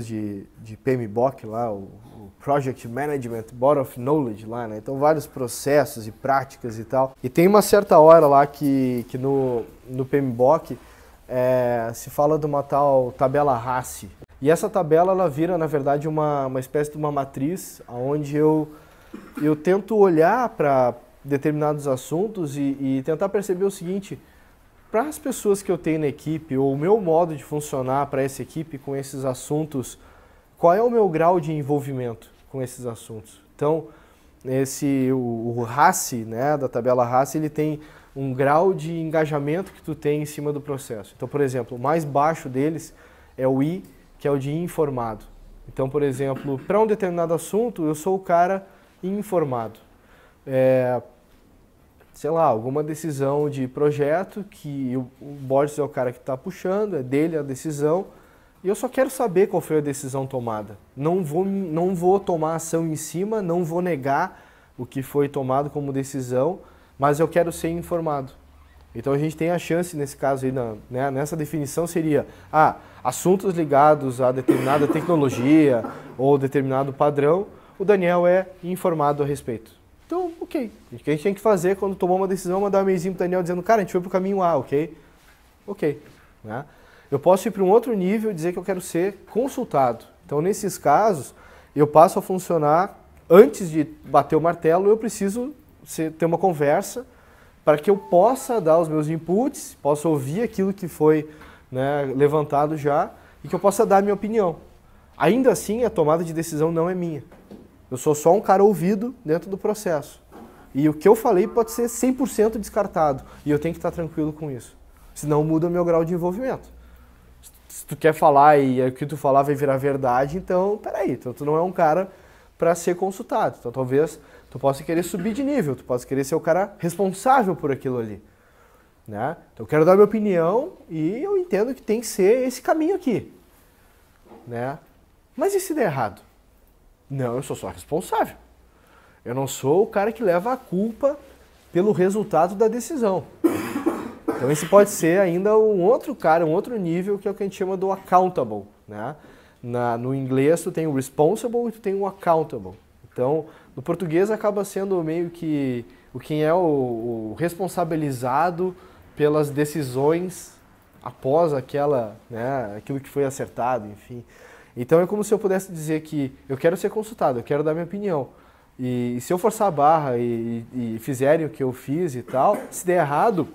de, de PMBOK lá, o, o, Project Management Board of Knowledge lá, né? Então vários processos e práticas e tal. E tem uma certa hora lá que, que no, no PMBOK é, se fala de uma tal tabela RACE E essa tabela ela vira, na verdade, uma, uma espécie de uma matriz onde eu, eu tento olhar para determinados assuntos e, e tentar perceber o seguinte para as pessoas que eu tenho na equipe ou o meu modo de funcionar para essa equipe com esses assuntos, qual é o meu grau de envolvimento com esses assuntos? Então, esse o, o RACI, né, da tabela RACI, ele tem um grau de engajamento que tu tem em cima do processo. Então, por exemplo, o mais baixo deles é o I, que é o de informado. Então, por exemplo, para um determinado assunto, eu sou o cara informado. É, sei lá, alguma decisão de projeto que o, o Borges é o cara que está puxando, é dele a decisão, e eu só quero saber qual foi a decisão tomada. Não vou, não vou tomar ação em cima, não vou negar o que foi tomado como decisão, mas eu quero ser informado. Então a gente tem a chance, nesse caso aí, na, né, nessa definição seria ah, assuntos ligados a determinada tecnologia ou determinado padrão, o Daniel é informado a respeito. Então, ok. O que a gente tem que fazer quando tomou uma decisão é mandar um e-mailzinho pro Daniel dizendo, cara, a gente foi pro caminho A, ok? Ok. Né? Eu posso ir para um outro nível e dizer que eu quero ser consultado. Então, nesses casos, eu passo a funcionar, antes de bater o martelo, eu preciso ser, ter uma conversa para que eu possa dar os meus inputs, possa ouvir aquilo que foi né, levantado já e que eu possa dar a minha opinião. Ainda assim, a tomada de decisão não é minha. Eu sou só um cara ouvido dentro do processo. E o que eu falei pode ser 100% descartado. E eu tenho que estar tranquilo com isso. Senão muda o meu grau de envolvimento. Se tu quer falar e o que tu falar vai virar verdade, então, peraí, então tu não é um cara para ser consultado. Então talvez tu possa querer subir de nível, tu possa querer ser o cara responsável por aquilo ali. Né? Então eu quero dar minha opinião e eu entendo que tem que ser esse caminho aqui. Né? Mas e se der errado? Não, eu sou só responsável. Eu não sou o cara que leva a culpa pelo resultado da decisão. Então esse pode ser ainda um outro cara, um outro nível que é o que a gente chama do accountable, né? Na, no inglês tu tem o responsible e tu tem o accountable. Então no português acaba sendo meio que o quem é o, o responsabilizado pelas decisões após aquela, né, aquilo que foi acertado, enfim. Então é como se eu pudesse dizer que eu quero ser consultado, eu quero dar minha opinião. E, e se eu forçar a barra e, e, e fizerem o que eu fiz e tal, se der errado,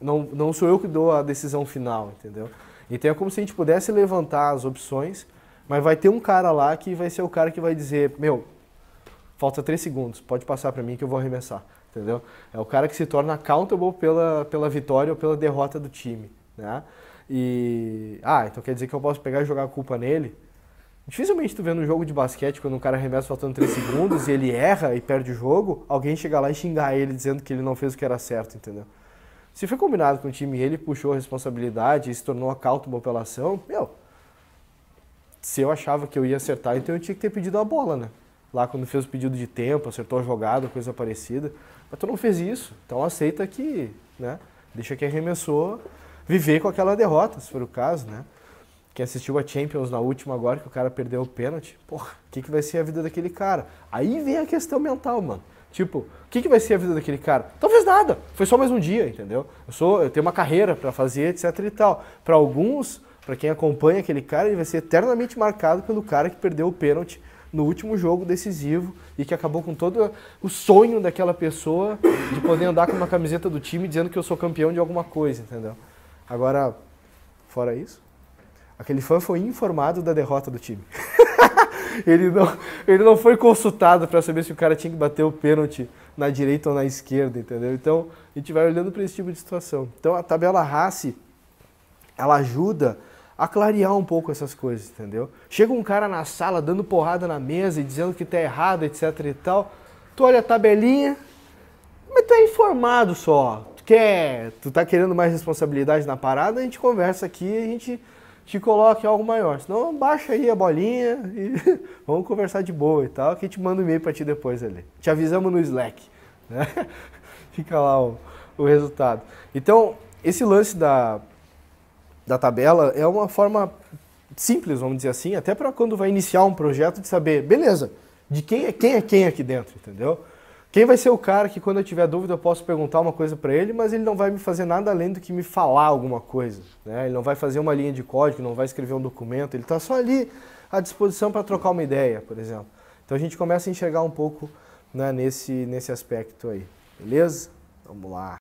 não, não sou eu que dou a decisão final, entendeu? Então é como se a gente pudesse levantar as opções, mas vai ter um cara lá que vai ser o cara que vai dizer, meu, falta três segundos, pode passar para mim que eu vou arremessar, entendeu? É o cara que se torna accountable pela, pela vitória ou pela derrota do time, né? E. Ah, então quer dizer que eu posso pegar e jogar a culpa nele? Dificilmente tu vê num jogo de basquete, quando um cara arremessa faltando 3 segundos e ele erra e perde o jogo, alguém chegar lá e xingar ele dizendo que ele não fez o que era certo, entendeu? Se foi combinado com o time e ele puxou a responsabilidade e se tornou a uma apelação, meu. Se eu achava que eu ia acertar, então eu tinha que ter pedido a bola, né? Lá quando fez o pedido de tempo, acertou a jogada, coisa parecida. Mas tu não fez isso, então aceita que, né? Deixa que arremessou viver com aquela derrota, se for o caso, né? Que assistiu a Champions na última agora, que o cara perdeu o pênalti. Porra, o que, que vai ser a vida daquele cara? Aí vem a questão mental, mano. Tipo, o que, que vai ser a vida daquele cara? Talvez nada. Foi só mais um dia, entendeu? Eu sou, eu tenho uma carreira para fazer, etc e tal. Para alguns, para quem acompanha aquele cara, ele vai ser eternamente marcado pelo cara que perdeu o pênalti no último jogo decisivo e que acabou com todo o sonho daquela pessoa de poder andar com uma camiseta do time dizendo que eu sou campeão de alguma coisa, entendeu? Agora, fora isso, aquele fã foi informado da derrota do time. ele, não, ele não foi consultado para saber se o cara tinha que bater o pênalti na direita ou na esquerda, entendeu? Então, a gente vai olhando para esse tipo de situação. Então, a tabela Race, ela ajuda a clarear um pouco essas coisas, entendeu? Chega um cara na sala dando porrada na mesa e dizendo que tá errado, etc e tal. Tu olha a tabelinha, mas tu tá é informado só quer, tu tá querendo mais responsabilidade na parada, a gente conversa aqui e a gente te coloca em algo maior. Senão baixa aí a bolinha e vamos conversar de boa e tal, que a gente manda um e-mail para ti depois ali. Te avisamos no Slack. Né? Fica lá o, o resultado. Então, esse lance da, da tabela é uma forma simples, vamos dizer assim, até para quando vai iniciar um projeto de saber, beleza, de quem é quem é quem aqui dentro, entendeu? Quem vai ser o cara que quando eu tiver dúvida eu posso perguntar uma coisa para ele, mas ele não vai me fazer nada além do que me falar alguma coisa. Né? Ele não vai fazer uma linha de código, não vai escrever um documento, ele está só ali à disposição para trocar uma ideia, por exemplo. Então a gente começa a enxergar um pouco né, nesse, nesse aspecto aí. Beleza? Vamos lá.